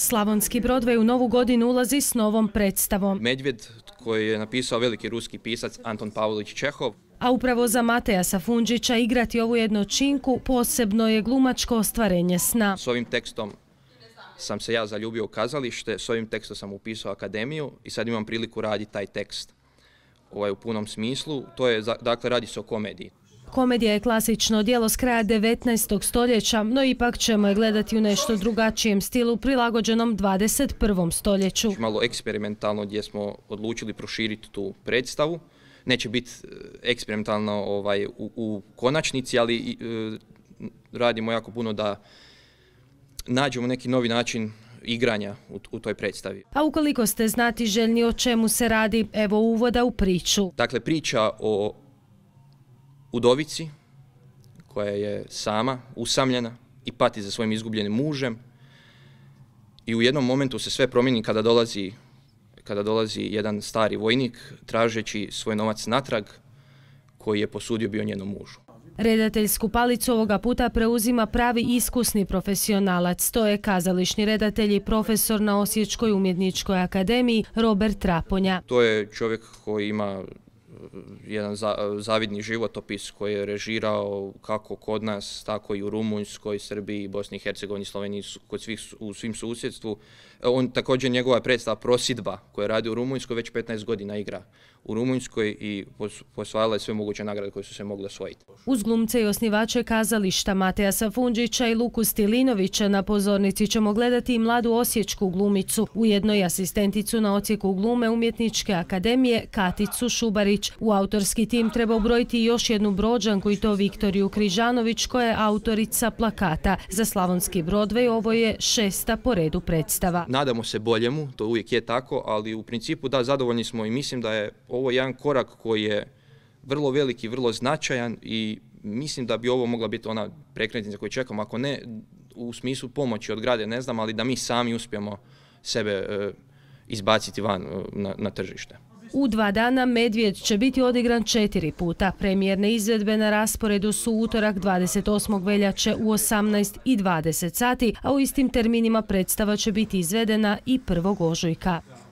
Slavonski Brodvej u novu godinu ulazi s novom predstavom. Medvjed koji je napisao veliki ruski pisac Anton Pavlović Čehov. A upravo za Mateja Safunđića igrati ovu jednočinku posebno je glumačko ostvarenje sna. S ovim tekstom sam se ja zaljubio u kazalište, s ovim tekstom sam upisao akademiju i sad imam priliku raditi taj tekst ovaj, u punom smislu. To je, dakle, radi se o komediji. Komedija je klasično dijelo s kraja 19. stoljeća, no ipak ćemo je gledati u nešto drugačijem stilu prilagođenom 21. stoljeću. Malo eksperimentalno gdje smo odlučili proširiti tu predstavu. Neće biti eh, eksperimentalno ovaj, u, konačnici, ali eh, radimo jako puno da nađemo neki novi način igranja u, u toj predstavi. A pa ukoliko ste znati željni o čemu se radi, evo uvoda u priču. Dakle, priča o udovici koja je sama, usamljena i pati za svojim izgubljenim mužem i u jednom momentu se sve promijeni kada dolazi, kada dolazi jedan stari vojnik tražeći svoj novac natrag koji je posudio bio njenom mužu. Redateljsku palicu ovoga puta preuzima pravi iskusni profesionalac. To je kazališni redatelj i profesor na Osječkoj umjetničkoj akademiji Robert Traponja. To je čovjek koji ima jedan zavidni životopis koji je režirao kako kod nas, tako i u Rumunjskoj, Srbiji, Bosni i Hercegovini, Sloveniji, kod svih, u svim susjedstvu. E, on također njegova predstava Prosidba koja radi u Rumunjskoj već 15 godina igra u Rumunjskoj i posvajala je sve moguće nagrade koje su se mogle osvojiti. Uz glumce i osnivače kazališta Mateja Safunđića i Luku Stilinovića na pozornici ćemo gledati i mladu osječku glumicu, ujedno i asistenticu na ocijeku glume Umjetničke akademije Katicu Šubarić u autorski tim treba ubrojiti još jednu brođanku i to Viktoriju Križanović koja je autorica plakata. Za Slavonski Broadway ovo je šesta po redu predstava. Nadamo se boljemu, to uvijek je tako, ali u principu da, zadovoljni smo i mislim da je ovo jedan korak koji je vrlo veliki, vrlo značajan i mislim da bi ovo mogla biti ona prekretnica koju čekamo, ako ne u smislu pomoći od grade, ne znam, ali da mi sami uspijemo sebe e, izbaciti van e, na tržište. U dva dana Medvjed će biti odigran četiri puta. Premijerne izvedbe na rasporedu su utorak 28. veljače u 18 i 20 sati, a u istim terminima predstava će biti izvedena i 1. ožujka.